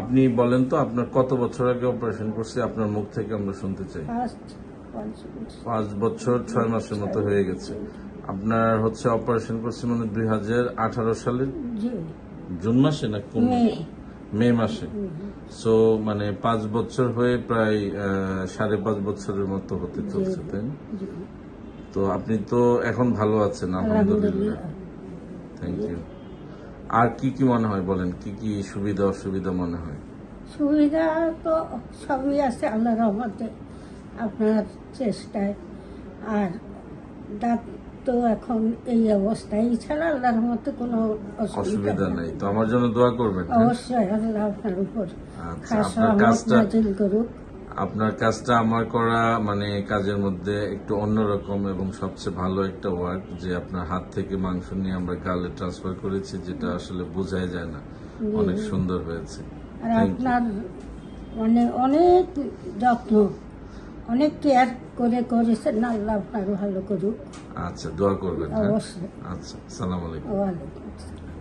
আপনি বলেন তো আপনার কত বছর আগে অপারেশন করছি আপনার মুখ থেকে আমরা শুনতে চাই পাঁচ বছর ছয় মাসের মতো হয়ে গেছে আপনার হচ্ছে অপারেশন করছি মানে দুই হাজার আঠারো সালের জুন মাসে না কোন মে মাসে সো হ্যাঁ। মানে পাঁচ বছর হয়ে প্রায় সাড়ে পাঁচ বছরের মতো হতে চলছে তাই তো আপনি তো এখন ভালো আছেন আলহামদুলিল্লাহ থ্যাংক ইউ আর কি কি মনে হয় বলেন কি কি সুবিধা অসুবিধা মনে হয় সুবিধা তো সবই আছে আল্লাহ রহমতে আপনার চেষ্টায় আর দাঁত তো এখন এই অবস্থায় ছাড়া আল্লাহর রহমতে কোনো অসুবিধা নাই তো আমার জন্য দোয়া করবেন হ্যাঁ? অবশ্যই আল্লাহ আপনার উপর আচ্ছা, খাস করুক আপনার কাজটা আমার করা মানে কাজের মধ্যে একটু অন্যরকম এবং সবচেয়ে ভালো একটা ওয়ার্ক যে আপনার হাত থেকে মাংস নিয়ে আমরা গালে ট্রান্সফার করেছি যেটা আসলে বোঝাই যায় না অনেক সুন্দর হয়েছে মানে অনেক যত্ন অনেক কেয়ার করে করেছেন আল্লাহ ভালো করুক আচ্ছা দোয়া করবেন হ্যাঁ? আচ্ছা সালাম আলাইকুম